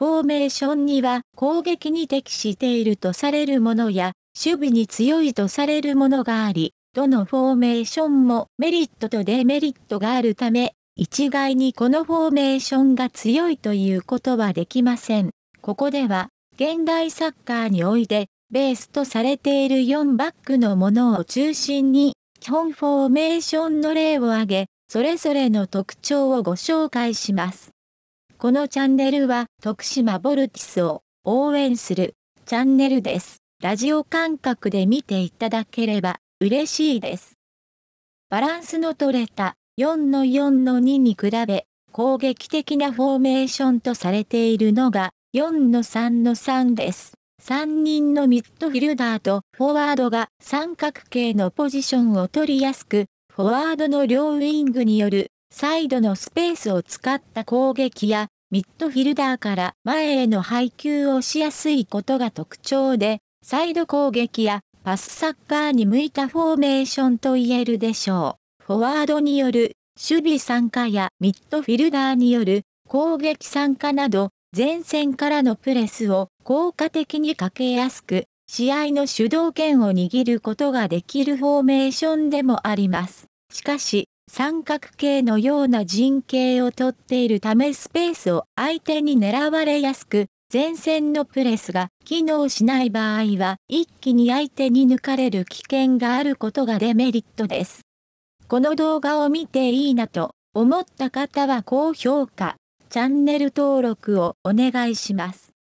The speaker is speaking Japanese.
フォーメーションには攻撃に適しているとされるものや、守備に強いとされるものがあり、どのフォーメーションもメリットとデメリットがあるため、一概にこのフォーメーションが強いということはできません。ここでは、現代サッカーにおいて、ベースとされている4バックのものを中心に、基本フォーメーションの例を挙げ、それぞれの特徴をご紹介します。このチャンネルは徳島ボルティスを応援するチャンネルです。ラジオ感覚で見ていただければ嬉しいです。バランスの取れた4の4の2に比べ攻撃的なフォーメーションとされているのが4の3の3です。3人のミッドフィルダーとフォワードが三角形のポジションを取りやすく、フォワードの両ウィングによるサイドのスペースを使った攻撃や、ミッドフィルダーから前への配球をしやすいことが特徴で、サイド攻撃やパスサッカーに向いたフォーメーションと言えるでしょう。フォワードによる守備参加やミッドフィルダーによる攻撃参加など、前線からのプレスを効果的にかけやすく、試合の主導権を握ることができるフォーメーションでもあります。しかし、三角形のような陣形をとっているためスペースを相手に狙われやすく、前線のプレスが機能しない場合は一気に相手に抜かれる危険があることがデメリットです。この動画を見ていいなと思った方は高評価、チャンネル登録をお願いします。